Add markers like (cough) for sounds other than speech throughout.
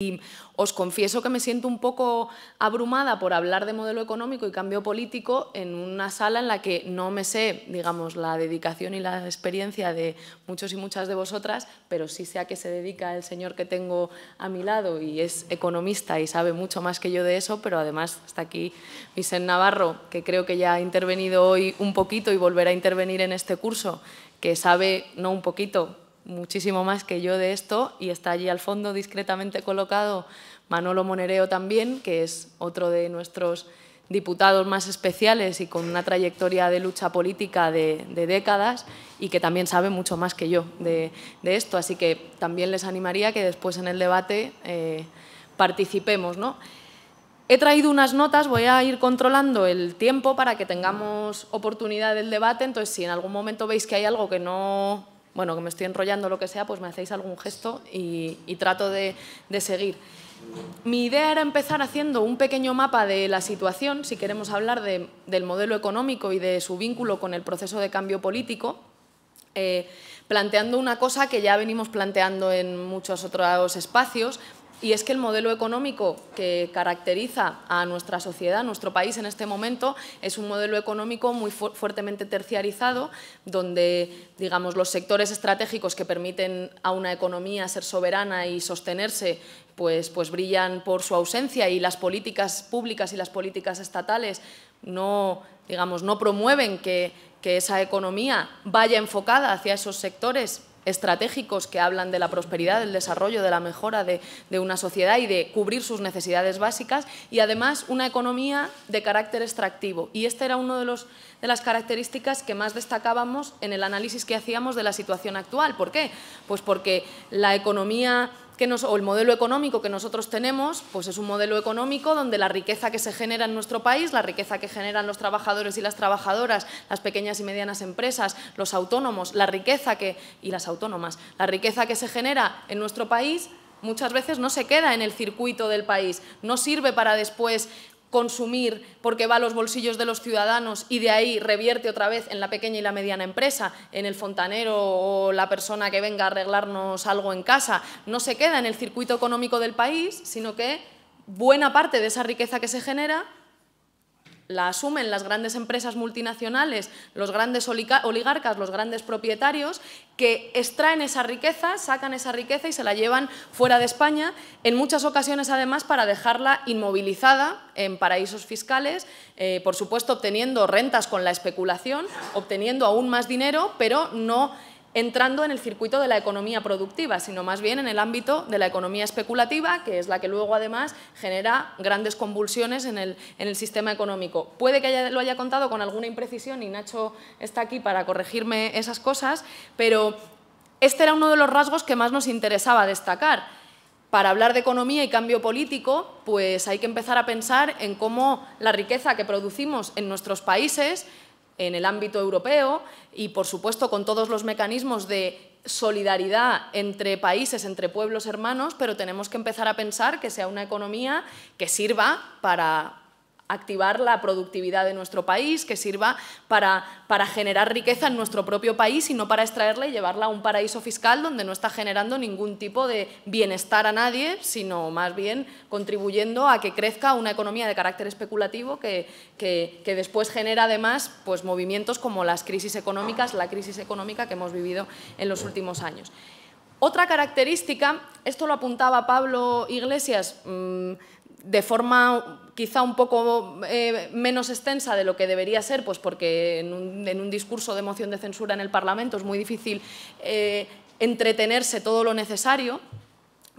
Y os confieso que me siento un poco abrumada por hablar de modelo económico y cambio político en una sala en la que no me sé, digamos, la dedicación y la experiencia de muchos y muchas de vosotras, pero sí sé a qué se dedica el señor que tengo a mi lado y es economista y sabe mucho más que yo de eso, pero además está aquí Vicente Navarro, que creo que ya ha intervenido hoy un poquito y volverá a intervenir en este curso, que sabe, no un poquito, muchísimo más que yo de esto y está allí al fondo discretamente colocado Manolo Monereo también, que es otro de nuestros diputados más especiales y con una trayectoria de lucha política de, décadas y que también sabe mucho más que yo de, esto. Así que también les animaría que después en el debate eh, participemos. ¿no? He traído unas notas, voy a ir controlando el tiempo para que tengamos oportunidad del debate, entonces si en algún momento veis que hay algo que no bueno, que me estoy enrollando lo que sea, pues me hacéis algún gesto y, trato de, seguir. Mi idea era empezar haciendo un pequeño mapa de la situación, si queremos hablar del modelo económico y de su vínculo con el proceso de cambio político, eh, planteando una cosa que ya venimos planteando en muchos otros espacios, y es que el modelo económico que caracteriza a nuestra sociedad, a nuestro país en este momento, es un modelo económico muy fuertemente terciarizado, donde digamos, los sectores estratégicos que permiten a una economía ser soberana y sostenerse pues, pues brillan por su ausencia y las políticas públicas y las políticas estatales no, digamos, no promueven que, que esa economía vaya enfocada hacia esos sectores estratégicos que hablan de la prosperidad, del desarrollo, de la mejora de, una sociedad y de cubrir sus necesidades básicas y además una economía de carácter extractivo. Y esta era una de, de las características que más destacábamos en el análisis que hacíamos de la situación actual. ¿Por qué? Pues porque la economía o el modelo económico que nosotros tenemos, pues es un modelo económico donde la riqueza que se genera en nuestro país, la riqueza que generan los trabajadores y las trabajadoras, las pequeñas y medianas empresas, los autónomos, la riqueza que, y las autónomas, la riqueza que se genera en nuestro país muchas veces no se queda en el circuito del país, no sirve para después consumir porque va a los bolsillos de los ciudadanos y de ahí revierte otra vez en la pequeña y la mediana empresa, en el fontanero o la persona que venga a arreglarnos algo en casa, no se queda en el circuito económico del país, sino que buena parte de esa riqueza que se genera la asumen las grandes empresas multinacionales, los grandes oligarcas, los grandes propietarios, que extraen esa riqueza, sacan esa riqueza y se la llevan fuera de España, en muchas ocasiones además para dejarla inmovilizada en paraísos fiscales, eh, por supuesto obteniendo rentas con la especulación, obteniendo aún más dinero, pero no entrando en el circuito de la economía productiva, sino más bien en el ámbito de la economía especulativa, que es la que luego además genera grandes convulsiones en el, sistema económico. Puede que lo haya contado con alguna imprecisión y Nacho está aquí para corregirme esas cosas, pero este era uno de los rasgos que más nos interesaba destacar. Para hablar de economía y cambio político, pues hay que empezar a pensar en cómo la riqueza que producimos en nuestros países en el ámbito europeo y, por supuesto, con todos los mecanismos de solidaridad entre países, entre pueblos hermanos, pero tenemos que empezar a pensar que sea una economía que sirva para activar la productividad de nuestro país, que sirva para, para, generar riqueza en nuestro propio país y no para extraerla y llevarla a un paraíso fiscal donde no está generando ningún tipo de bienestar a nadie, sino más bien contribuyendo a que crezca una economía de carácter especulativo que, después genera además pues, movimientos como las crisis económicas, la crisis económica que hemos vivido en los últimos años. Otra característica, esto lo apuntaba Pablo Iglesias mm, de forma quizá un poco eh, menos extensa de lo que debería ser, pues porque en un, discurso de moción de censura en el Parlamento es muy difícil eh, entretenerse todo lo necesario,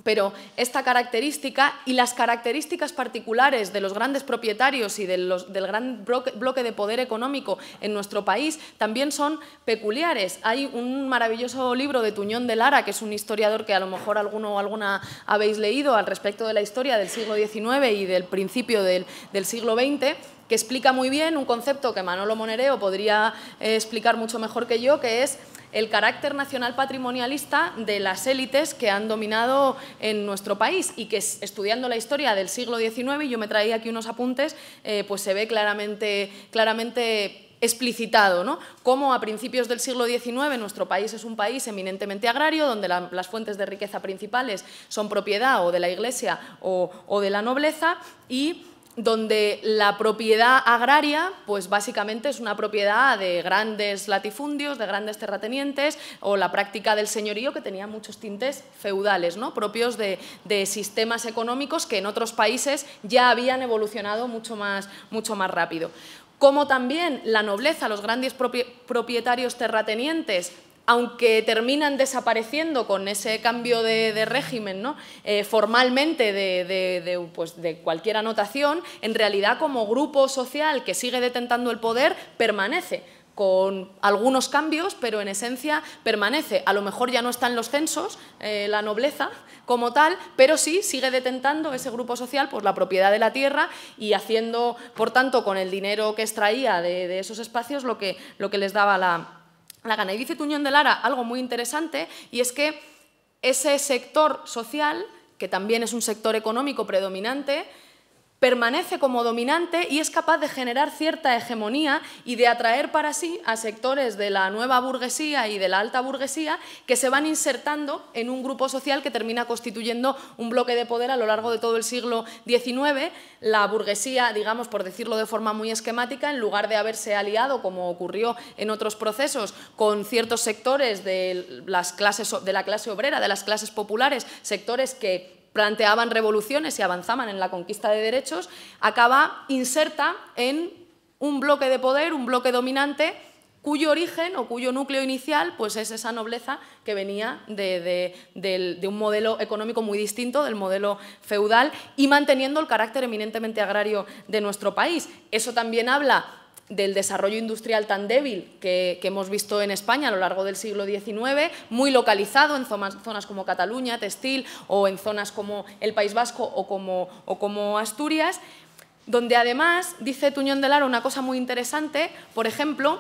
pero esta característica y las características particulares de los grandes propietarios y del gran bloque de poder económico en nuestro país también son peculiares. Hay un maravilloso libro de Tuñón de Lara, que es un historiador que a lo mejor alguno o alguna habéis leído al respecto de la historia del siglo XIX y del principio del siglo XX, que explica muy bien un concepto que Manolo Monereo podría eh, explicar mucho mejor que yo, que es el carácter nacional patrimonialista de las élites que han dominado en nuestro país y que estudiando la historia del siglo XIX, yo me traía aquí unos apuntes, eh, pues se ve claramente, claramente explicitado, ¿no? Cómo a principios del siglo XIX nuestro país es un país eminentemente agrario, donde las fuentes de riqueza principales son propiedad o de la Iglesia o, o de la nobleza y donde la propiedad agraria, pues básicamente es una propiedad de grandes latifundios, de grandes terratenientes, o la práctica del señorío que tenía muchos tintes feudales, ¿no? propios de, sistemas económicos que en otros países ya habían evolucionado mucho más, mucho más rápido como también la nobleza, los grandes propietarios terratenientes, aunque terminan desapareciendo con ese cambio de, régimen ¿no? Eh, formalmente pues, de, cualquier anotación, en realidad como grupo social que sigue detentando el poder permanece con algunos cambios, pero en esencia permanece. A lo mejor ya no está en los censos eh, la nobleza como tal, pero sí sigue detentando ese grupo social pues, la propiedad de la tierra y haciendo, por tanto, con el dinero que extraía de, esos espacios lo que les daba la, la dice Tuñón de Lara algo muy interesante y es que ese sector social, que también es un sector económico predominante, permanece como dominante y es capaz de generar cierta hegemonía y de atraer para sí a sectores de la nueva burguesía y de la alta burguesía que se van insertando en un grupo social que termina constituyendo un bloque de poder a lo largo de todo el siglo XIX. La burguesía, digamos, por decirlo de forma muy esquemática, en lugar de haberse aliado, como ocurrió en otros procesos, con ciertos sectores de, las clases, de la clase obrera, de las clases populares, sectores que planteaban revoluciones y avanzaban en la conquista de derechos, acaba inserta en un bloque de poder, un bloque dominante, cuyo origen o cuyo núcleo inicial pues es esa nobleza que venía de, de, un modelo económico muy distinto del modelo feudal y manteniendo el carácter eminentemente agrario de nuestro país. Eso también habla del desarrollo industrial tan débil que, hemos visto en España a lo largo del siglo XIX, muy localizado en zonas, como Cataluña, textil, o en zonas como el País Vasco o como, o como Asturias, donde además dice Tuñón de Lara una cosa muy interesante, por ejemplo,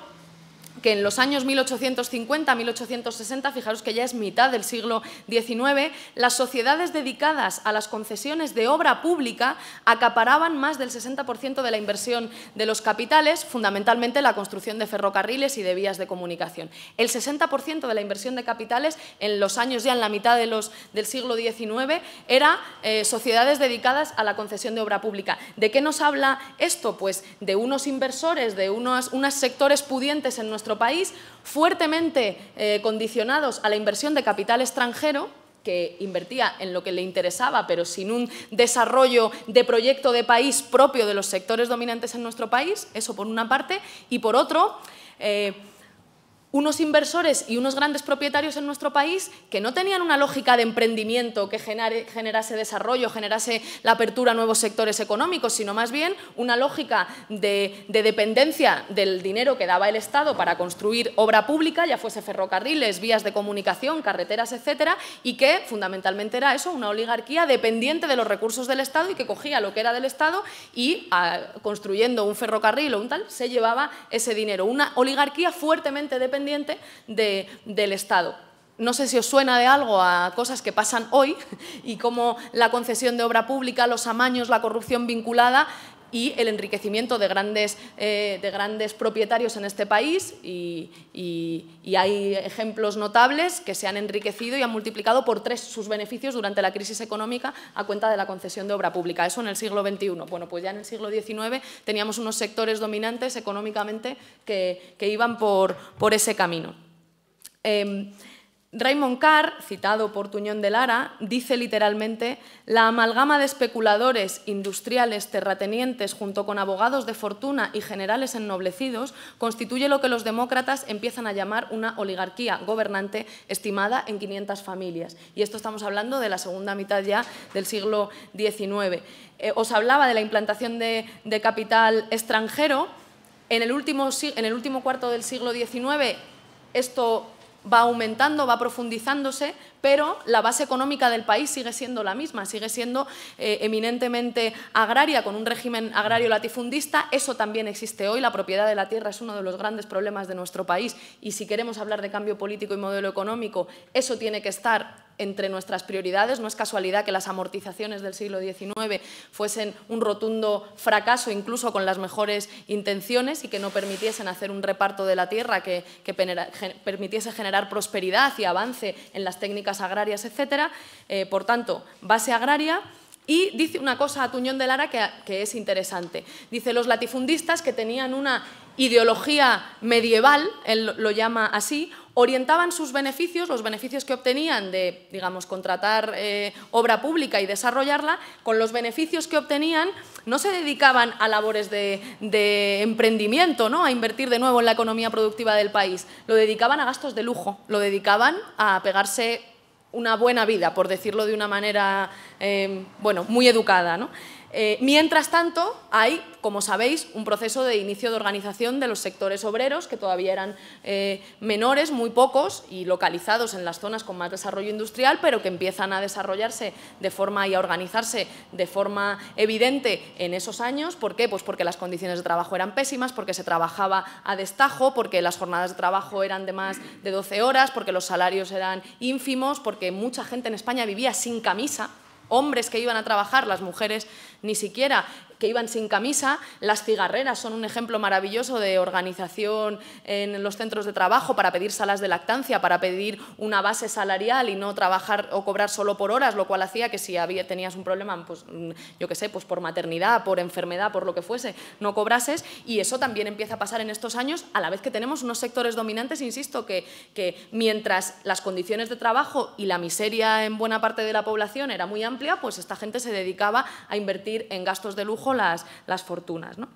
que en los años 1850-1860, fijaros que ya es mitad del siglo XIX, las sociedades dedicadas a las concesiones de obra pública acaparaban más del 60% de la inversión de los capitales, fundamentalmente la construcción de ferrocarriles y de vías de comunicación. El 60% de la inversión de capitales en los años ya en la mitad de los, del siglo XIX era eh, sociedades dedicadas a la concesión de obra pública. ¿De qué nos habla esto? Pues de unos inversores, de unos, unos sectores pudientes en nuestro país, fuertemente eh, condicionados a la inversión de capital extranjero, que invertía en lo que le interesaba, pero sin un desarrollo de proyecto de país propio de los sectores dominantes en nuestro país, eso por una parte, y por otro, eh, unos inversores y unos grandes propietarios en nuestro país que no tenían una lógica de emprendimiento que generase desarrollo, generase la apertura a nuevos sectores económicos, sino más bien una lógica de, dependencia del dinero que daba el Estado para construir obra pública, ya fuese ferrocarriles, vías de comunicación, carreteras, etcétera, y que fundamentalmente era eso, una oligarquía dependiente de los recursos del Estado y que cogía lo que era del Estado y construyendo un ferrocarril o un tal, se llevaba ese dinero. Una oligarquía fuertemente dependiente del Estado. No sé si os suena de algo a cosas que pasan hoy (laughs) y cómo la concesión de obra pública, los amaños, la corrupción vinculada y el enriquecimiento de grandes, eh, de grandes propietarios en este país y, hay ejemplos notables que se han enriquecido y han multiplicado por tres sus beneficios durante la crisis económica a cuenta de la concesión de obra pública. Eso en el siglo XXI. Bueno, pues ya en el siglo XIX teníamos unos sectores dominantes económicamente que, iban por, ese camino. Em, Raymond Carr, citado por Tuñón de Lara, dice literalmente, la amalgama de especuladores, industriales, terratenientes, junto con abogados de fortuna y generales ennoblecidos, constituye lo que los demócratas empiezan a llamar una oligarquía gobernante estimada en 500 familias. Y esto estamos hablando de la segunda mitad ya del siglo XIX. Eh, os hablaba de la implantación de, capital extranjero. En el, último, en el último cuarto del siglo XIX esto va aumentando, va profundizándose, pero la base económica del país sigue siendo la misma, sigue siendo eh, eminentemente agraria, con un régimen agrario latifundista. Eso también existe hoy, la propiedad de la tierra es uno de los grandes problemas de nuestro país y si queremos hablar de cambio político y modelo económico, eso tiene que estar entre nuestras prioridades. No es casualidad que las amortizaciones del siglo XIX fuesen un rotundo fracaso, incluso con las mejores intenciones, y que no permitiesen hacer un reparto de la tierra que permitiese generar prosperidad y avance en las técnicas agrarias, etcétera. Eh, por tanto, base agraria. Y dice una cosa a Tuñón de Lara que, es interesante. Dice, los latifundistas que tenían una ideología medieval, él lo llama así, orientaban sus beneficios, los beneficios que obtenían de, digamos, contratar eh, obra pública y desarrollarla, con los beneficios que obtenían no se dedicaban a labores de, emprendimiento, ¿no? a invertir de nuevo en la economía productiva del país, lo dedicaban a gastos de lujo, lo dedicaban a pegarse una buena vida, por decirlo de una manera, eh, bueno, muy educada, ¿no? Eh, mientras tanto, hay, como sabéis, un proceso de inicio de organización de los sectores obreros, que todavía eran eh, menores, muy pocos, y localizados en las zonas con más desarrollo industrial, pero que empiezan a desarrollarse de forma y a organizarse de forma evidente en esos años. ¿Por qué? Pues porque las condiciones de trabajo eran pésimas, porque se trabajaba a destajo, porque las jornadas de trabajo eran de más de 12 horas, porque los salarios eran ínfimos, porque mucha gente en España vivía sin camisa, hombres que iban a trabajar, las mujeres ni siquiera que iban sin camisa. Las cigarreras son un ejemplo maravilloso de organización en los centros de trabajo para pedir salas de lactancia, para pedir una base salarial y no trabajar o cobrar solo por horas, lo cual hacía que si tenías un problema, pues mm, yo qué sé, pues por maternidad, por enfermedad, por lo que fuese, no cobrases. Y eso también empieza a pasar en estos años, a la vez que tenemos unos sectores dominantes, insisto, que mientras las condiciones de trabajo y la miseria en buena parte de la población era muy amplia, pues esta gente se dedicaba a invertir en gastos de lujo las, fortunas. ¿no?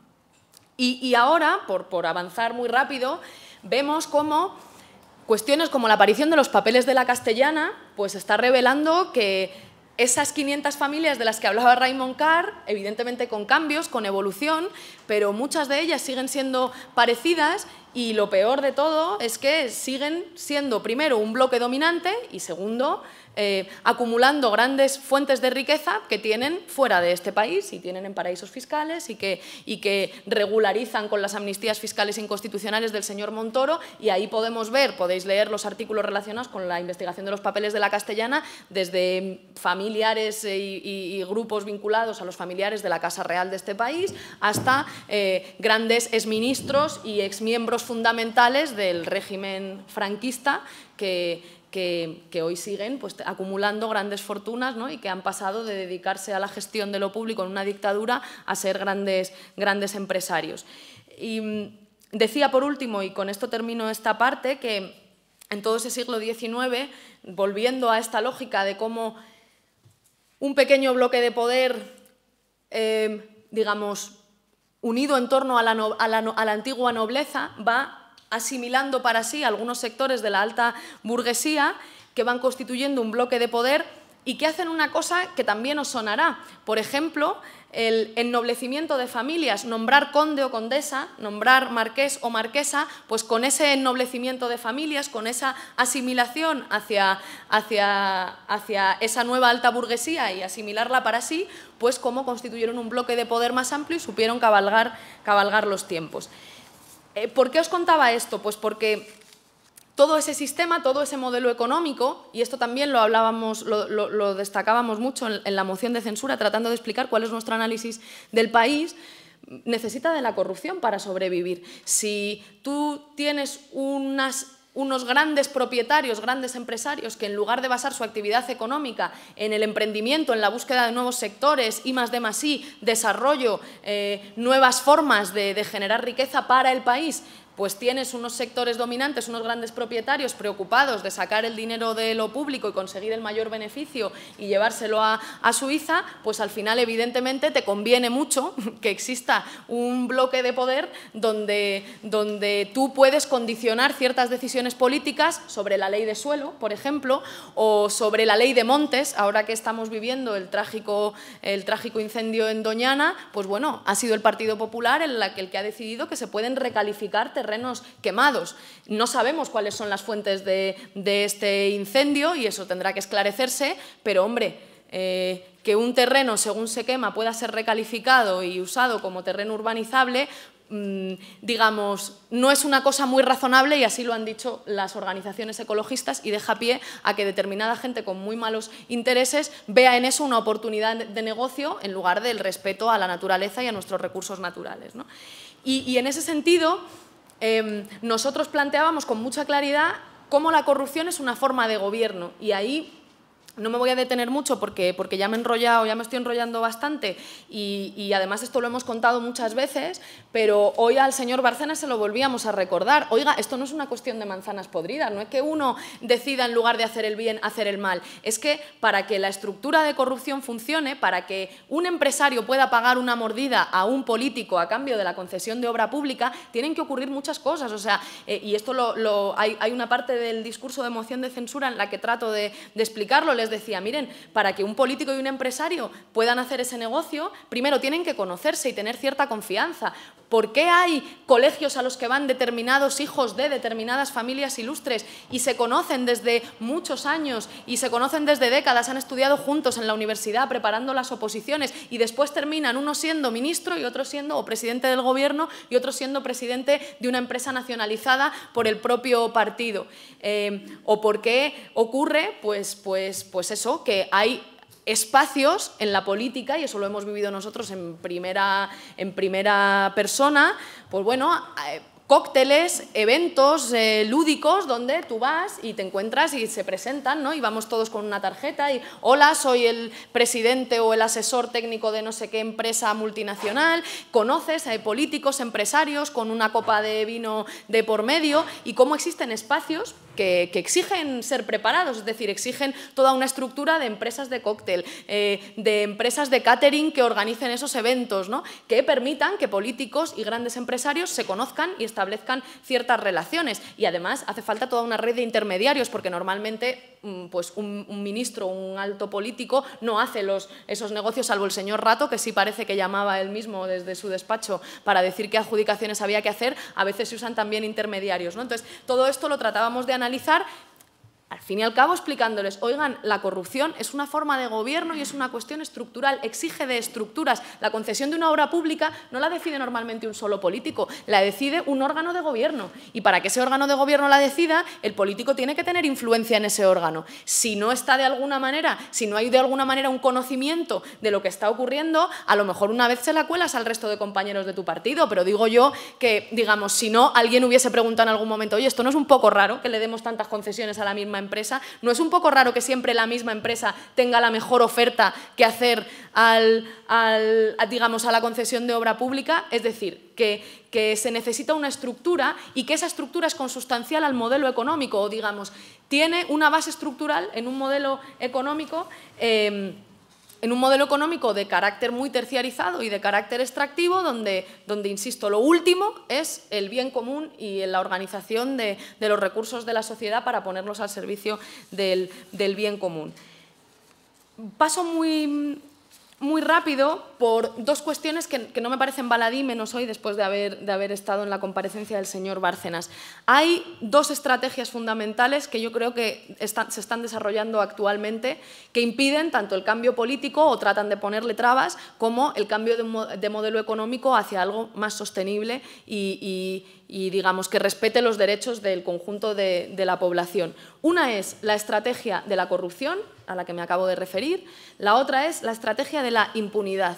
Y, ahora, por, por avanzar muy rápido, vemos cómo cuestiones como la aparición de los papeles de la castellana, pues está revelando que esas 500 familias de las que hablaba Raymond Carr, evidentemente con cambios, con evolución, pero muchas de ellas siguen siendo parecidas y lo peor de todo es que siguen siendo, primero, un bloque dominante y, segundo, eh, acumulando grandes fuentes de riqueza que tienen fuera de este país y tienen en paraísos fiscales y que, regularizan con las amnistías fiscales inconstitucionales del señor Montoro y ahí podemos ver, podéis leer los artículos relacionados con la investigación de los papeles de la castellana desde familiares e, y, grupos vinculados a los familiares de la Casa Real de este país hasta eh, grandes exministros y exmiembros fundamentales del régimen franquista que que, hoy siguen pues, acumulando grandes fortunas ¿no? y que han pasado de dedicarse a la gestión de lo público en una dictadura a ser grandes, grandes empresarios. Y mm, decía por último, y con esto termino esta parte, que en todo ese siglo XIX, volviendo a esta lógica de cómo un pequeño bloque de poder, eh, digamos, unido en torno a la, a la antigua nobleza, va asimilando para sí algunos sectores de la alta burguesía que van constituyendo un bloque de poder y que hacen una cosa que también os sonará. Por ejemplo, el ennoblecimiento de familias, nombrar conde o condesa, nombrar marqués o marquesa, pues con ese ennoblecimiento de familias, con esa asimilación hacia, hacia, hacia esa nueva alta burguesía y asimilarla para sí, pues como constituyeron un bloque de poder más amplio y supieron cabalgar, cabalgar los tiempos. Eh, ¿Por qué os contaba esto? Pues porque todo ese sistema, todo ese modelo económico, y esto también lo hablábamos, lo, destacábamos mucho en, en, la moción de censura, tratando de explicar cuál es nuestro análisis del país, necesita de la corrupción para sobrevivir. Si tú tienes unas unos grandes propietarios, grandes empresarios que en lugar de basar su actividad económica en el emprendimiento, en la búsqueda de nuevos sectores, y más de más y, desarrollo, eh, nuevas formas de generar riqueza para el país, pues tienes unos sectores dominantes, unos grandes propietarios preocupados de sacar el dinero de lo público y conseguir el mayor beneficio y llevárselo a, Suiza, pues al final evidentemente te conviene mucho (laughs) que exista un bloque de poder donde, donde tú puedes condicionar ciertas decisiones políticas sobre la ley de suelo, por ejemplo, o sobre la ley de montes, ahora que estamos viviendo el trágico, el trágico incendio en Doñana, pues bueno, ha sido el Partido Popular el, que ha decidido que se pueden recalificar terrenos quemados. No sabemos cuáles son las fuentes de, este incendio y eso tendrá que esclarecerse, pero hombre, eh, que un terreno, según se quema, pueda ser recalificado y usado como terreno urbanizable, mm, digamos, no es una cosa muy razonable y así lo han dicho las organizaciones ecologistas y deja pie a que determinada gente con muy malos intereses vea en eso una oportunidad de negocio en lugar del respeto a la naturaleza y a nuestros recursos naturales. y en ese sentido, Em, nosotros planteábamos con mucha claridad cómo la corrupción es una forma de gobierno y ahí no me voy a detener mucho porque, porque ya me he enrollado, ya me estoy enrollando bastante y, además esto lo hemos contado muchas veces, pero hoy al señor Barcena se lo volvíamos a recordar. Oiga, esto no es una cuestión de manzanas podridas, no es que uno decida en lugar de hacer el bien, hacer el mal. Es que para que la estructura de corrupción funcione, para que un empresario pueda pagar una mordida a un político a cambio de la concesión de obra pública, tienen que ocurrir muchas cosas. O sea, eh, y esto lo, hay, una parte del discurso de moción de censura en la que trato de explicarlo decía, miren, para que un político y un empresario puedan hacer ese negocio, primero tienen que conocerse y tener cierta confianza. ¿Por qué hay colegios a los que van determinados hijos de determinadas familias ilustres y se conocen desde muchos años y se conocen desde décadas, han estudiado juntos en la universidad preparando las oposiciones y después terminan uno siendo ministro y otro siendo presidente del gobierno y otro siendo presidente de una empresa nacionalizada por el propio partido? Eh, ¿O por qué ocurre? Pues, pues pues eso, que hay espacios en la política, y eso lo hemos vivido nosotros en primera, en primera persona, pues bueno, eh, cócteles, eventos eh, lúdicos donde tú vas y te encuentras y se presentan, ¿no? Y vamos todos con una tarjeta y hola, soy el presidente o el asesor técnico de no sé qué empresa multinacional, conoces hay políticos, empresarios, con una copa de vino de por medio y cómo existen espacios que, exigen ser preparados, es decir, exigen toda una estructura de empresas de cóctel, eh, de empresas de catering que organicen esos eventos, ¿no? que permitan que políticos y grandes empresarios se conozcan y establezcan ciertas relaciones. Y además hace falta toda una red de intermediarios, porque normalmente pues un, ministro, un alto político, no hace los, esos negocios, salvo el señor Rato, que sí parece que llamaba él mismo desde su despacho para decir qué adjudicaciones había que hacer, a veces se usan también intermediarios. ¿no? Entonces, todo esto lo tratábamos de analizar al fin y al cabo explicándoles, oigan, la corrupción es una forma de gobierno y es una cuestión estructural, exige de estructuras. La concesión de una obra pública no la decide normalmente un solo político, la decide un órgano de gobierno. Y para que ese órgano de gobierno la decida, el político tiene que tener influencia en ese órgano. Si no está de alguna manera, si no hay de alguna manera un conocimiento de lo que está ocurriendo, a lo mejor una vez se la cuelas al resto de compañeros de tu partido, pero digo yo que, digamos, si no, alguien hubiese preguntado en algún momento, oye, esto no es un poco raro que le demos tantas concesiones a la misma empresa? ¿No es un poco raro que siempre la misma empresa tenga la mejor oferta que hacer al, a, digamos, a la concesión de obra pública? Es decir, que, que se necesita una estructura y que esa estructura es consustancial al modelo económico o, digamos, tiene una base estructural en un modelo económico. Eh, en un modelo económico de carácter muy terciarizado y de carácter extractivo, donde, donde insisto, lo último es el bien común y la organización de, los recursos de la sociedad para ponerlos al servicio del, del bien común. Paso muy muy rápido por dos cuestiones que, no me parecen baladí, menos hoy después de haber, estado en la comparecencia del señor Bárcenas. Hay dos estrategias fundamentales que yo creo que se están desarrollando actualmente que impiden tanto el cambio político o tratan de ponerle trabas como el cambio de, modelo económico hacia algo más sostenible y y digamos que respete los derechos del conjunto de, la población. Una es la estrategia de la corrupción, a la que me acabo de referir, la otra es la estrategia de la impunidad.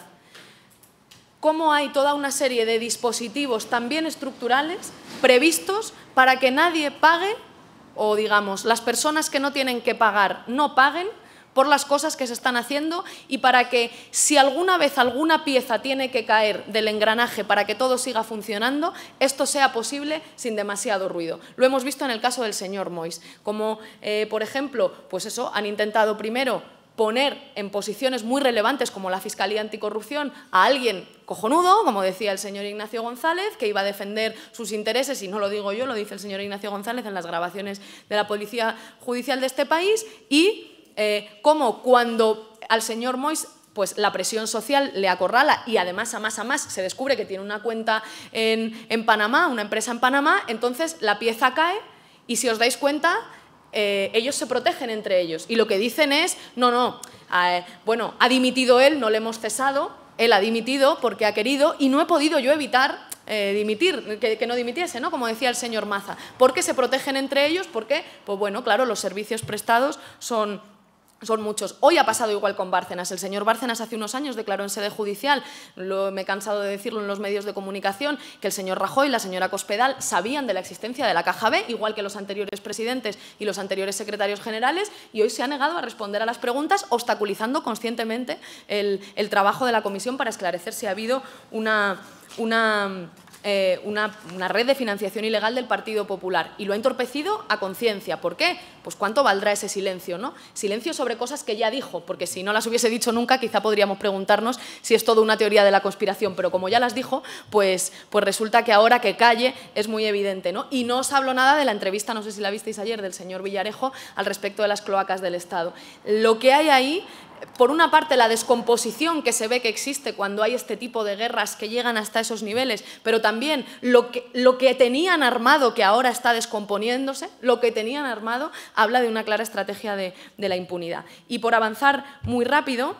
Cómo hay toda una serie de dispositivos también estructurales previstos para que nadie pague o digamos las personas que no tienen que pagar no paguen por las cosas que se están haciendo y para que si alguna vez alguna pieza tiene que caer del engranaje para que todo siga funcionando, esto sea posible sin demasiado ruido. Lo hemos visto en el caso del señor Mois, como eh, por ejemplo, pues eso, han intentado primero poner en posiciones muy relevantes como la Fiscalía Anticorrupción a alguien cojonudo, como decía el señor Ignacio González, que iba a defender sus intereses, y no lo digo yo, lo dice el señor Ignacio González en las grabaciones de la Policía Judicial de este país, y eh, cómo cuando al señor Mois pues la presión social le acorrala y además a más a más se descubre que tiene una cuenta en, Panamá, una empresa en Panamá, entonces la pieza cae y si os dais cuenta, eh, ellos se protegen entre ellos y lo que dicen es, no, no, eh, bueno, ha dimitido él, no le hemos cesado, él ha dimitido porque ha querido y no he podido yo evitar eh, dimitir, que, no dimitiese, ¿no? como decía el señor Maza. ¿Por qué se protegen entre ellos? Porque, pues bueno, claro, los servicios prestados son son muchos. Hoy ha pasado igual con Bárcenas. El señor Bárcenas hace unos años declaró en sede judicial, lo, me he cansado de decirlo en los medios de comunicación, que el señor Rajoy y la señora Cospedal sabían de la existencia de la Caja B, igual que los anteriores presidentes y los anteriores secretarios generales, y hoy se ha negado a responder a las preguntas, obstaculizando conscientemente el, trabajo de la comisión para esclarecer si ha habido una... una eh, una, red de financiación ilegal del Partido Popular y lo ha entorpecido a conciencia. ¿Por qué? Pues cuánto valdrá ese silencio, ¿no? Silencio sobre cosas que ya dijo, porque si no las hubiese dicho nunca, quizá podríamos preguntarnos si es todo una teoría de la conspiración, pero como ya las dijo, pues, pues resulta que ahora que calle es muy evidente, ¿no? Y no os hablo nada de la entrevista, no sé si la visteis ayer, del señor Villarejo al respecto de las cloacas del Estado. Lo que hay ahí por una parte, la descomposición que se ve que existe cuando hay este tipo de guerras que llegan hasta esos niveles, pero también lo que, lo que tenían armado, que ahora está descomponiéndose, lo que tenían armado, habla de una clara estrategia de, la impunidad. Y por avanzar muy rápido,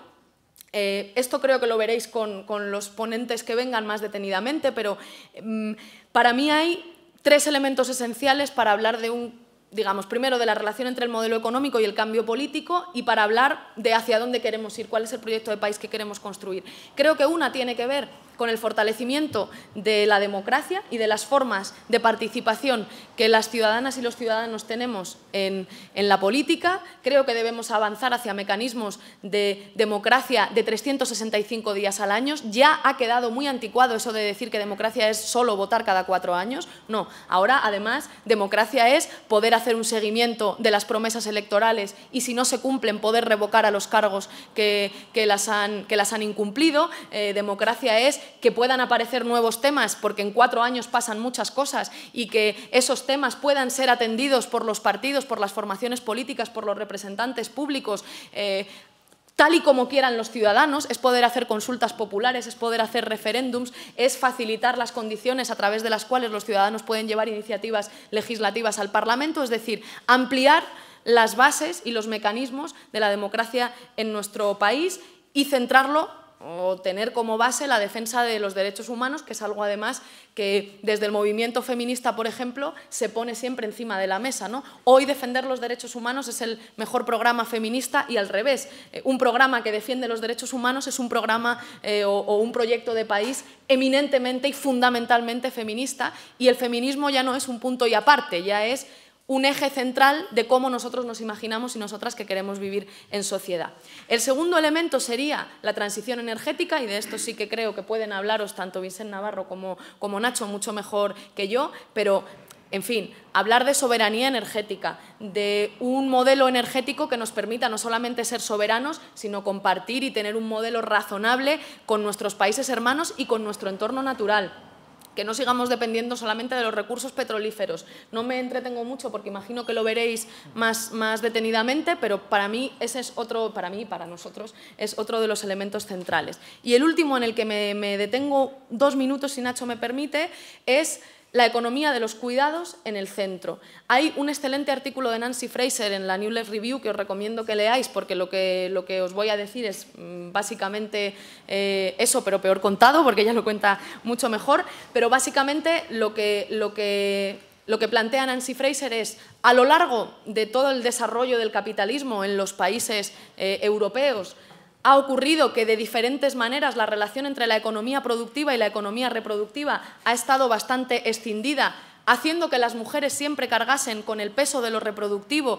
eh, esto creo que lo veréis con, los ponentes que vengan más detenidamente, pero mm, para mí hay tres elementos esenciales para hablar de un digamos, primero de la relación entre el modelo económico y el cambio político y para hablar de hacia dónde queremos ir, cuál es el proyecto de país que queremos construir. Creo que una tiene que ver con el fortalecimiento de la democracia y de las formas de participación que las ciudadanas y los ciudadanos tenemos en, la política. Creo que debemos avanzar hacia mecanismos de democracia de 365 días al año. Ya ha quedado muy anticuado eso de decir que democracia es solo votar cada cuatro años. No, ahora además democracia es poder hacer un seguimiento de las promesas electorales y si no se cumplen poder revocar a los cargos que, las, han, que las han incumplido. Eh, democracia es que puedan aparecer nuevos temas, porque en cuatro años pasan muchas cosas, y que esos temas puedan ser atendidos por los partidos, por las formaciones políticas, por los representantes públicos. Eh, tal y como quieran los ciudadanos, es poder hacer consultas populares, es poder hacer referéndums, es facilitar las condiciones a través de las cuales los ciudadanos pueden llevar iniciativas legislativas al Parlamento, es decir, ampliar las bases y los mecanismos de la democracia en nuestro país y centrarlo o tener como base la defensa de los derechos humanos, que es algo además que desde el movimiento feminista, por ejemplo, se pone siempre encima de la mesa. ¿no? Hoy defender los derechos humanos es el mejor programa feminista y al revés, eh, un programa que defiende los derechos humanos es un programa eh, o un proyecto de país eminentemente y fundamentalmente feminista y el feminismo ya no es un punto y aparte, ya es un eje central de cómo nosotros nos imaginamos y nosotras que queremos vivir en sociedad. El segundo elemento sería la transición energética, y de esto sí que creo que pueden hablaros tanto Vincent Navarro como, como Nacho mucho mejor que yo, pero en fin, hablar de soberanía energética, de un modelo energético que nos permita no solamente ser soberanos, sino compartir y tener un modelo razonable con nuestros países hermanos y con nuestro entorno natural que no sigamos dependiendo solamente de los recursos petrolíferos. No me entretengo mucho porque imagino que lo veréis más, más detenidamente, pero para mí ese es otro, para mí, para nosotros, es otro de los elementos centrales. Y el último en el que me, me detengo dos minutos, si Nacho me permite, es la economía de los cuidados en el centro. Hay un excelente artículo de Nancy Fraser en la New Left Review que os recomiendo que leáis porque lo que, os voy a decir es mm, básicamente eh, eso, pero peor contado porque ella lo cuenta mucho mejor, pero básicamente lo que, plantea Nancy Fraser es, a lo largo de todo el desarrollo del capitalismo en los países eh, europeos, ha ocurrido que de diferentes maneras la relación entre la economía productiva y la economía reproductiva ha estado bastante escindida, haciendo que las mujeres siempre cargasen con el peso de lo reproductivo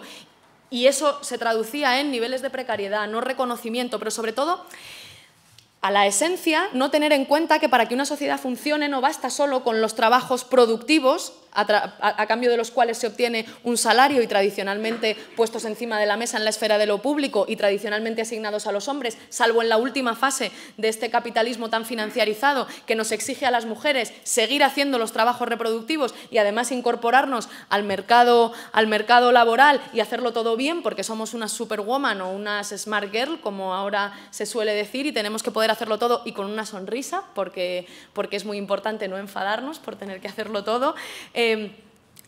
y eso se traducía en niveles de precariedad, no reconocimiento, pero sobre todo a la esencia no tener en cuenta que para que una sociedad funcione no basta solo con los trabajos productivos, a, cambio de los cuales se obtiene un salario y tradicionalmente puestos encima de la mesa en la esfera de lo público y tradicionalmente asignados a los hombres, salvo en la última fase de este capitalismo tan financiarizado que nos exige a las mujeres seguir haciendo los trabajos reproductivos y además incorporarnos al mercado, al mercado laboral y hacerlo todo bien porque somos una superwoman o unas smart girl, como ahora se suele decir, y tenemos que poder hacerlo todo y con una sonrisa porque, porque es muy importante no enfadarnos por tener que hacerlo todo. Em,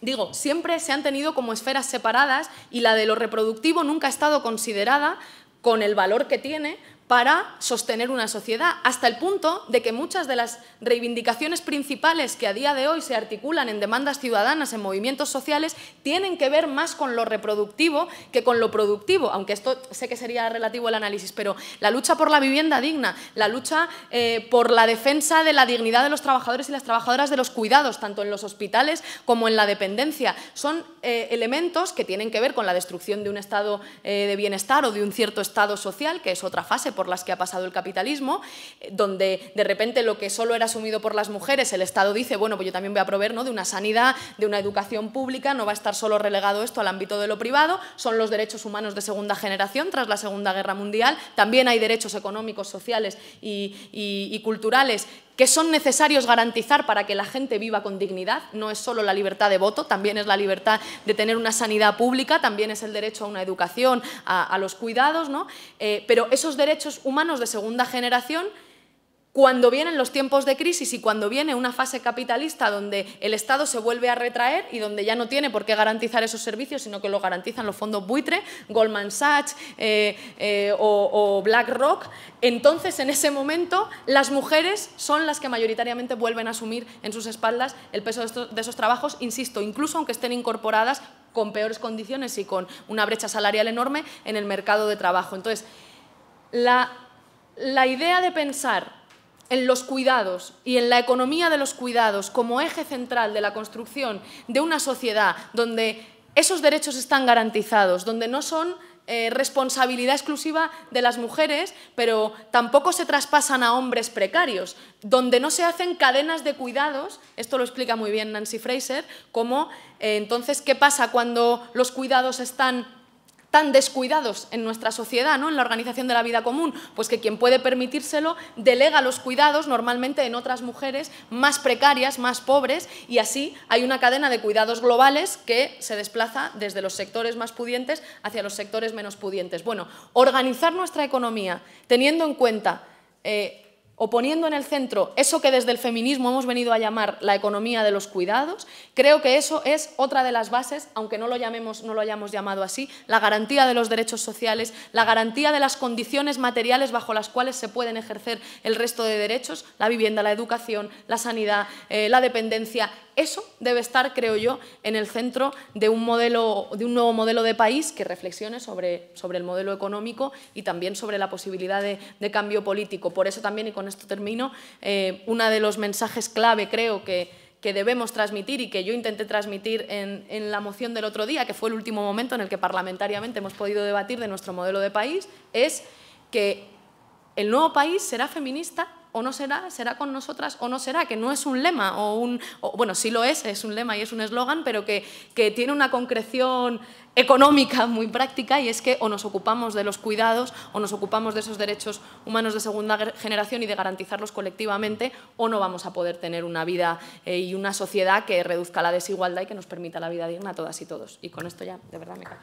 digo, siempre se han tenido como esferas separadas y la de lo reproductivo nunca ha estado considerada con el valor que tiene, para sostener una sociedad, hasta el punto de que muchas de las reivindicaciones principales que a día de hoy se articulan en demandas ciudadanas, en movimientos sociales, tienen que ver más con lo reproductivo que con lo productivo, aunque esto sé que sería relativo al análisis, pero la lucha por la vivienda digna, la lucha eh, por la defensa de la dignidad de los trabajadores y las trabajadoras de los cuidados, tanto en los hospitales como en la dependencia, son eh, elementos que tienen que ver con la destrucción de un estado eh, de bienestar o de un cierto estado social, que es otra fase, por las que ha pasado el capitalismo, eh, donde de repente lo que solo era asumido por las mujeres, el Estado dice, bueno, pues yo también voy a proveer ¿no? de una sanidad, de una educación pública, no va a estar solo relegado esto al ámbito de lo privado, son los derechos humanos de segunda generación tras la Segunda Guerra Mundial, también hay derechos económicos, sociales y culturales que son necesarios garantizar para que la gente viva con dignidad. No es solo la libertad de voto, también es la libertad de tener una sanidad pública, también es el derecho a una educación, a, los cuidados, ¿no? Eh, pero esos derechos humanos de segunda generación cuando vienen los tiempos de crisis y cuando viene una fase capitalista donde el Estado se vuelve a retraer y donde ya no tiene por qué garantizar esos servicios, sino que lo garantizan los fondos buitre, Goldman Sachs eh, eh, o, BlackRock, entonces en ese momento las mujeres son las que mayoritariamente vuelven a asumir en sus espaldas el peso de, esos trabajos, insisto, incluso aunque estén incorporadas con peores condiciones y con una brecha salarial enorme en el mercado de trabajo. Entonces, la, la idea de pensar en los cuidados y en la economía de los cuidados como eje central de la construcción de una sociedad donde esos derechos están garantizados, donde no son eh, responsabilidad exclusiva de las mujeres, pero tampoco se traspasan a hombres precarios, donde no se hacen cadenas de cuidados, esto lo explica muy bien Nancy Fraser, como eh, entonces qué pasa cuando los cuidados están tan descuidados en nuestra sociedad, ¿no? en la organización de la vida común, pues que quien puede permitírselo delega los cuidados normalmente en otras mujeres más precarias, más pobres, y así hay una cadena de cuidados globales que se desplaza desde los sectores más pudientes hacia los sectores menos pudientes. Bueno, organizar nuestra economía teniendo en cuenta... Eh, o poniendo en el centro eso que desde el feminismo hemos venido a llamar la economía de los cuidados, creo que eso es otra de las bases, aunque no lo, llamemos, no lo hayamos llamado así, la garantía de los derechos sociales, la garantía de las condiciones materiales bajo las cuales se pueden ejercer el resto de derechos, la vivienda, la educación, la sanidad, eh, la dependencia. Eso debe estar, creo yo, en el centro de un, modelo, de un nuevo modelo de país que reflexione sobre, sobre el modelo económico y también sobre la posibilidad de, de cambio político. Por eso también y con esto termino, eh, uno de los mensajes clave creo que, debemos transmitir y que yo intenté transmitir en, en la moción del otro día, que fue el último momento en el que parlamentariamente hemos podido debatir de nuestro modelo de país, es que el nuevo país será feminista o no será, será con nosotras o no será, que no es un lema o un, bueno, sí lo es, es un lema y es un eslogan, pero que, tiene una concreción económica muy práctica y es que o nos ocupamos de los cuidados o nos ocupamos de esos derechos humanos de segunda generación y de garantizarlos colectivamente o no vamos a poder tener una vida eh, y una sociedad que reduzca la desigualdad y que nos permita la vida digna a todas y todos. Y con esto ya, de verdad, me callo.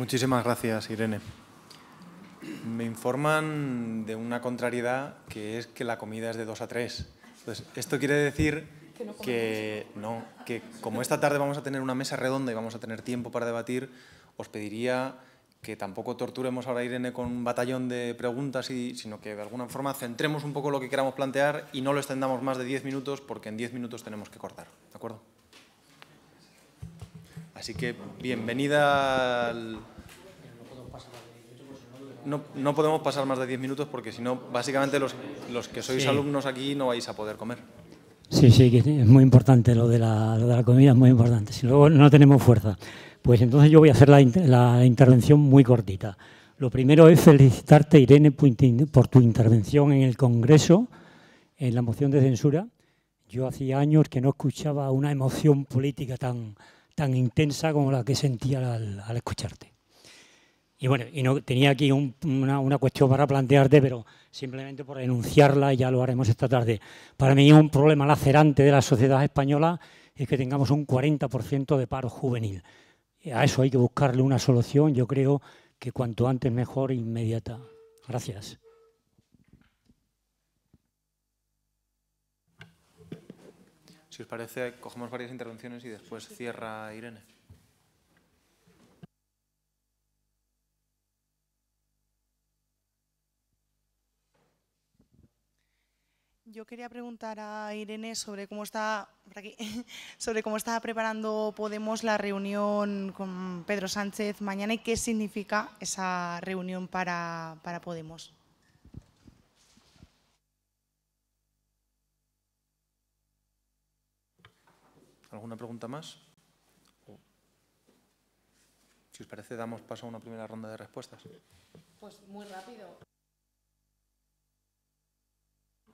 Muchísimas gracias, Irene. Me informan de una contrariedad que es que la comida es de 2 a 3. esto quiere decir que no, que, como esta tarde vamos a tener una mesa redonda y vamos a tener tiempo para debatir, os pediría que tampoco torturemos ahora a Irene con un batallón de preguntas, y, sino que de alguna forma centremos un poco lo que queramos plantear y no lo extendamos más de 10 minutos porque en 10 minutos tenemos que cortar. ¿De acuerdo? Así que bienvenida al... No, no podemos pasar más de 10 minutos porque si no, básicamente los, que sois alumnos aquí no vais a poder comer. Sí, sí, es muy importante lo de, la, comida, es muy importante. Si luego no tenemos fuerza, pues entonces yo voy a hacer la, la intervención muy cortita. Lo primero es felicitarte, Irene, por tu intervención en el Congreso, en la moción de censura. Yo hacía años que no escuchaba una emoción política tan, tan intensa como la que sentía al, escucharte. Y bueno, y no, tenía aquí una, una, cuestión para plantearte, pero simplemente por enunciarla, ya lo haremos esta tarde. Para mí un problema lacerante de la sociedad española es que tengamos un 40% de paro juvenil. A eso hay que buscarle una solución, yo creo que cuanto antes mejor, inmediata. Gracias. Si os parece, cogemos varias intervenciones y después cierra Irene. Yo quería preguntar a Irene sobre cómo está (laughs) sobre cómo está preparando Podemos la reunión con Pedro Sánchez mañana y qué significa esa reunión para Podemos. ¿Alguna pregunta más? Si os parece, damos paso a una primera ronda de respuestas. Pues muy rápido.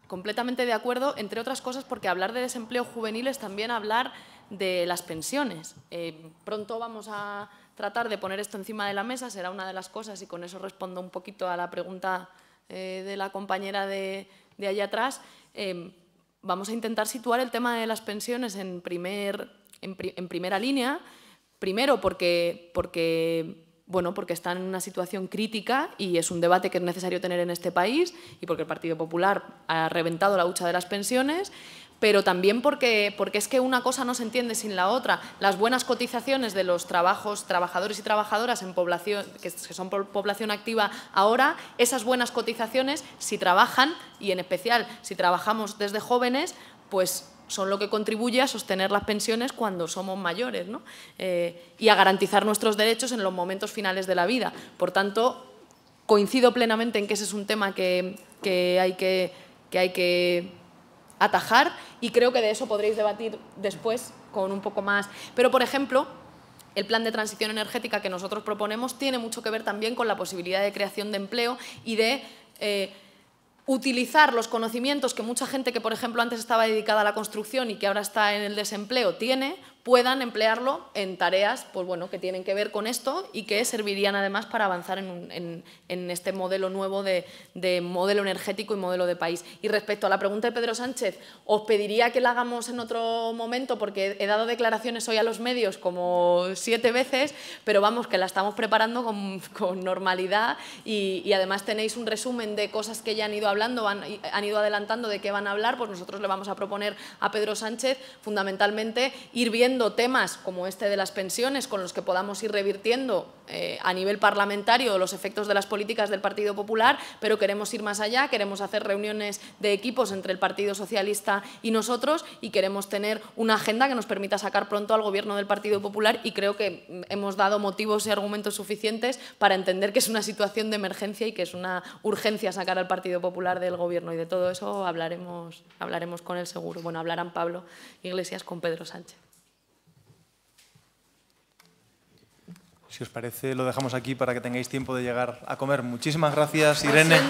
Completamente de acuerdo, entre otras cosas porque hablar de desempleo juvenil es también hablar de las pensiones. Eh, pronto vamos a tratar de poner esto encima de la mesa, será una de las cosas y con eso respondo un poquito a la pregunta eh, de la compañera de, allá atrás. Eh, vamos a intentar situar el tema de las pensiones en, primer, en, primera línea, primero porque, porque bueno, porque están en una situación crítica y es un debate que es necesario tener en este país y porque el Partido Popular ha reventado la hucha de las pensiones, pero también porque, porque es que una cosa no se entiende sin la otra. Las buenas cotizaciones de los trabajos, trabajadores y trabajadoras en población, que son población activa ahora, esas buenas cotizaciones, si trabajan, y en especial si trabajamos desde jóvenes, pues son lo que contribuye a sostener las pensiones cuando somos mayores eh, y a garantizar nuestros derechos en los momentos finales de la vida. Por tanto, coincido plenamente en que ese es un tema que, hay que, hay que atajar y creo que de eso podréis debatir después con un poco más. Pero, por ejemplo, el plan de transición energética que nosotros proponemos tiene mucho que ver también con la posibilidad de creación de empleo y de... Eh, utilizar los conocimientos que mucha gente que, por ejemplo, antes estaba dedicada a la construcción y que ahora está en el desempleo tiene, puedan emplearlo en tareas pues bueno, que tienen que ver con esto y que servirían además para avanzar en, este modelo nuevo de, modelo energético y modelo de país. Y respecto a la pregunta de Pedro Sánchez, os pediría que la hagamos en otro momento porque he dado declaraciones hoy a los medios como siete veces, pero vamos, que la estamos preparando con, normalidad y, además tenéis un resumen de cosas que ya han ido hablando, han ido adelantando de qué van a hablar, pues nosotros le vamos a proponer a Pedro Sánchez fundamentalmente ir viendo temas como este de las pensiones, con los que podamos ir revirtiendo eh, a nivel parlamentario los efectos de las políticas del Partido Popular, pero queremos ir más allá, queremos hacer reuniones de equipos entre el Partido Socialista y nosotros y queremos tener una agenda que nos permita sacar pronto al Gobierno del Partido Popular y creo que mm, hemos dado motivos y argumentos suficientes para entender que es una situación de emergencia y que es una urgencia sacar al Partido Popular del Gobierno y de todo eso hablaremos, hablaremos con el seguro. Bueno, hablarán Pablo Iglesias con Pedro Sánchez. Si os parece, lo dejamos aquí para que tengáis tiempo de llegar a comer. Muchísimas gracias, Irene.